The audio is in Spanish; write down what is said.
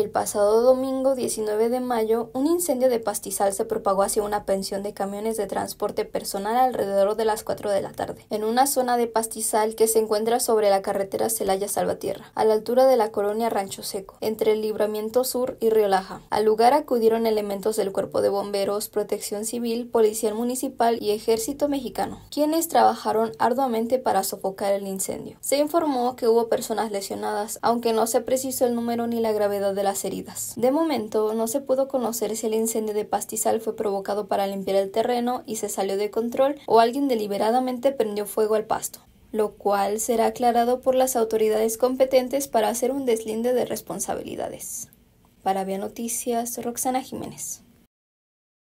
El pasado domingo 19 de mayo, un incendio de pastizal se propagó hacia una pensión de camiones de transporte personal alrededor de las 4 de la tarde, en una zona de pastizal que se encuentra sobre la carretera Celaya-Salvatierra, a la altura de la colonia Rancho Seco, entre el Libramiento Sur y Riolaja. Al lugar acudieron elementos del Cuerpo de Bomberos, Protección Civil, Policía Municipal y Ejército Mexicano, quienes trabajaron arduamente para sofocar el incendio. Se informó que hubo personas lesionadas, aunque no se precisó el número ni la gravedad de la heridas. De momento, no se pudo conocer si el incendio de pastizal fue provocado para limpiar el terreno y se salió de control o alguien deliberadamente prendió fuego al pasto lo cual será aclarado por las autoridades competentes para hacer un deslinde de responsabilidades. Para Via Noticias, Roxana Jiménez.